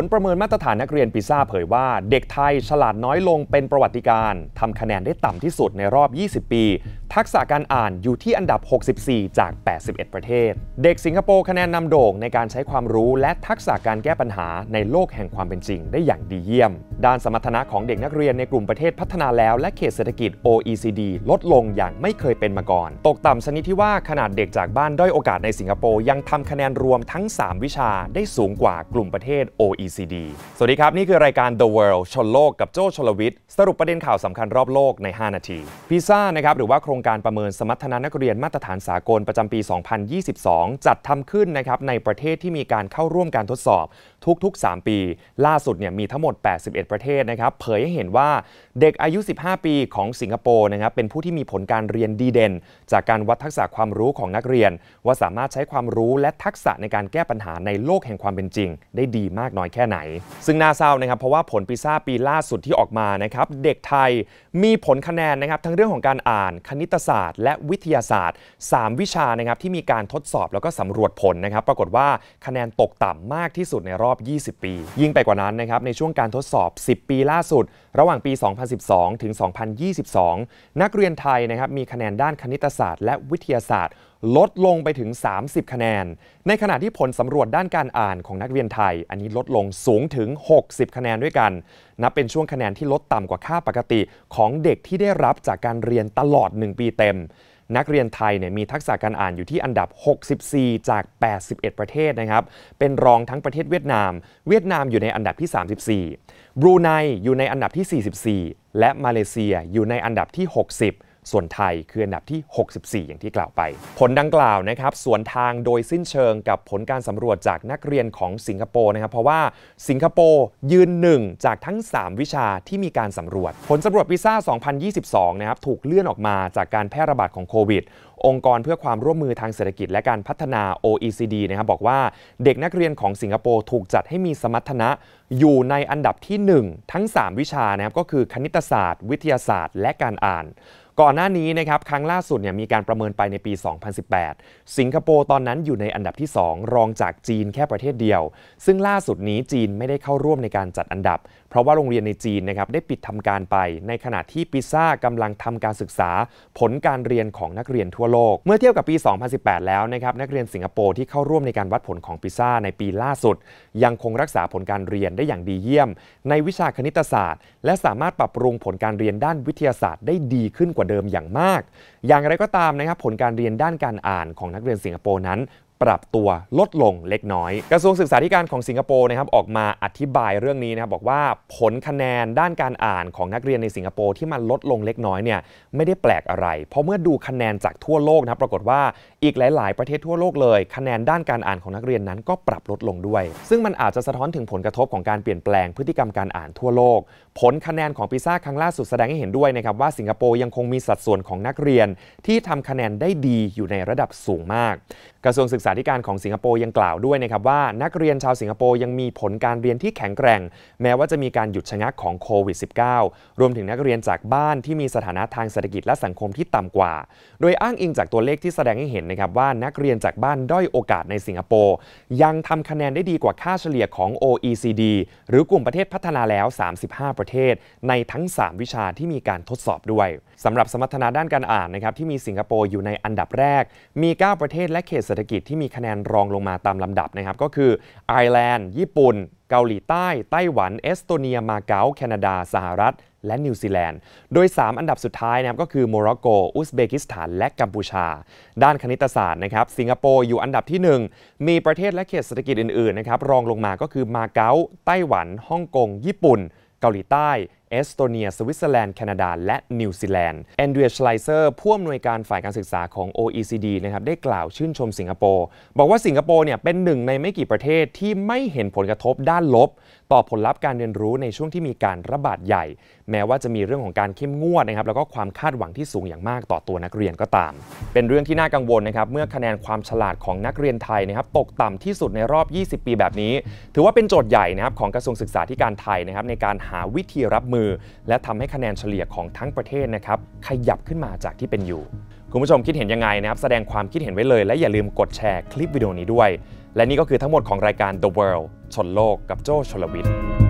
ผลประเมินมาตรฐานนักเรียนปิซ่าเผยว่า เด็กไทยฉลาดน้อยลงเป็นประวัติการทำคะแนนได้ต่ำที่สุดในรอบ 20 ปีทักษะการอ่านอยู่ที่อันดับ 64 จาก 81 ประเทศ เด็กสิงคโปร์คะแนนนำโด่งในการใช้ความรู้และทักษะการแก้ปัญหาในโลกแห่งความเป็นจริงได้อย่างดีเยี่ยม ด้านสมรรถนะของเด็กนักเรียนในกลุ่มประเทศพัฒนาแล้ว และเขตเศรษฐกิจ OECD ลดลงอย่างไม่เคยเป็นมาก่อน ตกต่ำชนิดที่ว่าขนาดเด็กจากบ้านด้อยโอกาสในสิงคโปร์ยังทำคะแนนรวมทั้ง 3 วิชาได้สูงกว่ากลุ่มประเทศ OECD สวัสดีครับ นี่คือรายการ The World ชนโลกกับโจชลวิทย์สรุปประเด็นข่าวสำคัญรอบโลกใน 5 นาทีพิซซ่านะครับหรือว่าโครรงการประเมินสมรรถนะนักเรียนมาตรฐานสากลประจำปี 2022 จัดทำขึ้นนะครับในประเทศที่มีการเข้าร่วมการทดสอบ ทุกๆ 3 ปี ล่าสุดเนี่ยมีทั้งหมด 81 ประเทศนะครับเผยให้เห็นว่าเด็กอายุ 15 ปีของสิงคโปร์นะครับเป็นผู้ที่มีผลการเรียนดีเด่น จากการวัดทักษะความรู้ของนักเรียน ว่าสามารถใช้ความรู้และทักษะในการแก้ปัญหาในโลกแห่งความเป็นจริง ได้ดีมากน้อยแค่ไหน ซึ่งน่าเศร้านะครับเพราะว่าผลปีซ่าปีล่าสุดที่ออกมานะครับเด็กไทยมีผลคะแนนนะครับทั้งเรื่องของการอ่านคณิตณิตศาสตร์ และวิทยาศาสตร์ 3 วิชานะครับที่มีการทดสอบแล้วก็สำรวจผลนะครับปรากฏว่าคะแนนตกต่ำมากที่สุดในรอบ 20 ปี ยิ่งไปกว่านั้นนะครับในช่วงการทดสอบ 10 ปีล่าสุด ระหว่างปี 2012ถึง2022 นักเรียนไทยนะครับมีคะแนนด้านคณิตศาสตร์ และวิทยาศาสตร์ลดลงไปถึง 30 คะแนน ในขณะที่ผลสำรวจด้านการอ่านของนักเรียนไทย อันนี้ลดลงสูงถึง 60 คะแนนด้วยกัน นับเป็นช่วงคะแนนที่ลดต่ำกว่าค่าปกติ ของเด็กที่ได้รับจากการเรียนตลอด 1 ปีเต็ม นักเรียนไทยเนี่ยมีทักษะการอ่านอยู่ที่อันดับ 64 จาก 81 ประเทศนะครับ เป็นรองทั้งประเทศเวียดนาม เวียดนามอยู่ในอันดับที่ 34บรูไนอยู่ในอันดับที่ 44 และมาเลเซียอยู่ในอันดับที่ 60ส่วนไทยคืออันดับที่ 64 อย่างที่กล่าวไป ผลดังกล่าวนะครับสวนทางโดยสิ้นเชิงกับผลการสำรวจจากนักเรียนของสิงคโปร์นะครับเพราะว่าสิงคโปร์ยืนหนึ่งจากทั้ง 3 วิชาที่มีการสำรวจ ผลสำรวจวีซ่า2022นะครับถูกเลื่อนออกมาจากการแพร่ระบาดของโควิด องค์กรเพื่อความร่วมมือทางเศรษฐกิจและการพัฒนา OECD นะครับบอกว่าเด็กนักเรียนของสิงคโปร์ถูกจัดให้มีสมรรถนะอยู่ในอันดับที่ 1 ทั้ง 3 วิชานะครับก็คือคณิตศาสตร์ วิทยาศาสตร์และการอ่านก่อนหน้านี้นะครับครั้งล่าสุดเนี่ยมีการประเมินไปในปี 2018 สิงคโปร์ตอนนั้นอยู่ในอันดับที่ 2 รองจากจีนแค่ประเทศเดียว ซึ่งล่าสุดนี้จีนไม่ได้เข้าร่วมในการจัดอันดับ เพราะว่าโรงเรียนในจีนนะครับได้ปิดทำการไป ในขณะที่ปิซ่ากำลังทำการศึกษาผลการเรียนของนักเรียนทั่วโลก เมื่อเทียบกับปี 2018 แล้วนะครับนักเรียนสิงคโปร์ที่เข้าร่วมในการวัดผลของปิซ่าในปีล่าสุด ยังคงรักษาผลการเรียนได้อย่างดีเยี่ยม ในวิชาคณิตศาสตร์ และสามารถปรับปรุงผลการเรียนด้านวิทยาศาสตร์ ได้ดีขึ้นกว่าว่าเดิม อย่างมาก อย่างไรก็ตามนะครับ ผลการเรียนด้านการอ่านของนักเรียนสิงคโปร์นั้น ปรับตัวลดลงเล็กน้อย กระทรวงศึกษาธิการของสิงคโปร์นะครับออกมาอธิบายเรื่องนี้นะครับบอกว่าผลคะแนนด้านการอ่านของนักเรียนในสิงคโปร์ที่มันลดลงเล็กน้อยเนี่ยไม่ได้แปลกอะไร เพราะเมื่อดูคะแนนจากทั่วโลกนะครับ ปรากฏว่าอีกหลาย ๆประเทศทั่วโลกเลยคะแนนด้านการอ่านของนักเรียนนั้นก็ปรับลดลงด้วย ซึ่งมันอาจจะสะท้อนถึงผลกระทบของการเปลี่ยนแปลงพฤติกรรมการอ่านทั่วโลก ผลคะแนนของปิซ่าครั้งล่าสุดแสดงให้เห็นด้วยนะครับว่าสิงคโปร์ยังคงมีสัดส่วนของนักเรียน ที่ทำคะแนนได้ดีอยู่ในระดับสูงมาก กระทรวงศึกษาธิการของสิงคโปร์ยังกล่าวด้วยนะครับว่า นักเรียนชาวสิงคโปร์ยังมีผลการเรียนที่แข็งแกร่งแม้ว่าจะมีการหยุดชะงักของโควิด -19 รวมถึงนักเรียนจากบ้านที่มีสถานะทางเศรษฐกิจและสังคมที่ต่ำกว่า โดยอ้างอิงจากตัวเลขที่แสดงให้เห็นนะครับว่านักเรียนจากบ้านด้อยโอกาสในสิงคโปร์ยังทำคะแนนได้ดีกว่าค่าเฉลี่ยของ OECD หรือกลุ่มประเทศพัฒนาแล้ว 35 ประเทศในทั้ง 3 วิชาที่มีการทดสอบด้วยสำหรับสมรรถนะด้านการอ่านนะครับที่มีสิงคโปร์อยู่ในอันดับแรก มี 9 ประเทศและเขตเศรษฐกิจที่มีคะแนนรองลงมาตามลำดับนะครับ ก็คือไอร์แลนด์ญี่ปุ่น เกาหลี ใต้ ไต้หวัน เอสโตเนียมาเก๊าแคนาดาสหรัฐและนิวซีแลนด์ โดย 3 อันดับสุดท้ายนะครับก็คือโมร็อกโก อุซเบกิสถาน และกัมพูชา ด้านคณิตศาสตร์นะครับ สิงคโปร์อยู่อันดับที่ 1 มีประเทศและเขตเศรษฐกิจอื่น ๆ นะครับรองลงมาก็คือมาเก๊าไต้หวัน ฮ่องกง ญี่ปุ่น เกาหลีใต้เอสโตเนียสวิตเซอร์แลนด์ แคนาดา และนิวซีแลนด์แอนเดรียชไลเซอร์ผู้อำนวยการฝ่ายการศึกษาของ OECD นะครับได้กล่าวชื่นชมสิงคโปร์ บอกว่าสิงคโปร์เนี่ยเป็นหนึ่งในไม่กี่ประเทศที่ไม่เห็นผลกระทบด้านลบ ต่อผลลัพธ์การเรียนรู้ในช่วงที่มีการระบาดใหญ่ แม้ว่าจะมีเรื่องของการเข้มงวดนะครับแล้วก็ความคาดหวังที่สูงอย่างมากต่อตัวนักเรียนก็ตาม เป็นเรื่องที่น่ากังวลนะครับเมื่อคะแนนความฉลาดของนักเรียนไทยนะครับตกต่ำที่สุดในรอบ 20 ปีแบบนี้ ถือว่าเป็นโจทย์ใหญ่นะครับของกระทรวงศึกษาธิการไทยนะครับในการหาวิธีรับมือือและทำให้คะแนนเฉลี่ยของทั้งประเทศนะครับขยับขึ้นมาจากที่เป็นอยู่ คุณผู้ชมคิดเห็นยังไงนะครับแสดงความคิดเห็นไว้เลย และอย่าลืมกดแชร์คลิปวิดีโอนี้ด้วย และนี่ก็คือทั้งหมดของรายการ The World ชนโลกกับโจชลวิทย์